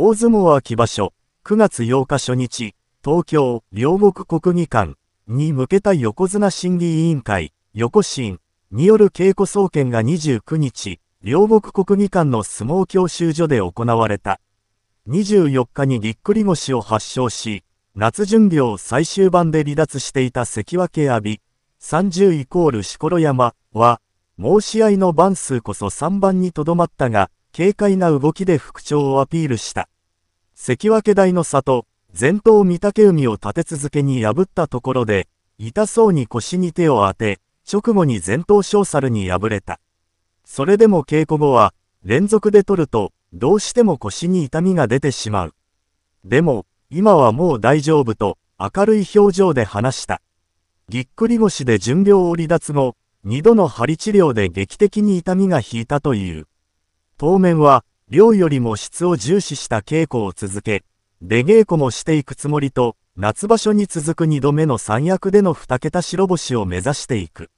大相撲秋場所、9月8日初日、東京、両国国技館に向けた横綱審議委員会、横審による稽古総見が29日、両国国技館の相撲教習所で行われた。24日にぎっくり腰を発症し、夏巡業最終盤で離脱していた関脇阿炎、30イコール錣山は、申し合いの番数こそ3番にとどまったが、軽快な動きで復調をアピールした。関脇大の里、前頭御嶽海を立て続けに破ったところで、痛そうに腰に手を当て、直後に前頭小猿に敗れた。それでも稽古後は、連続で取ると、どうしても腰に痛みが出てしまう。でも、今はもう大丈夫と、明るい表情で話した。ぎっくり腰で巡業を離脱後、二度の針治療で劇的に痛みが引いたという。当面は、量よりも質を重視した稽古を続け、出稽古もしていくつもりと、夏場所に続く2度目の三役での2桁白星を目指していく。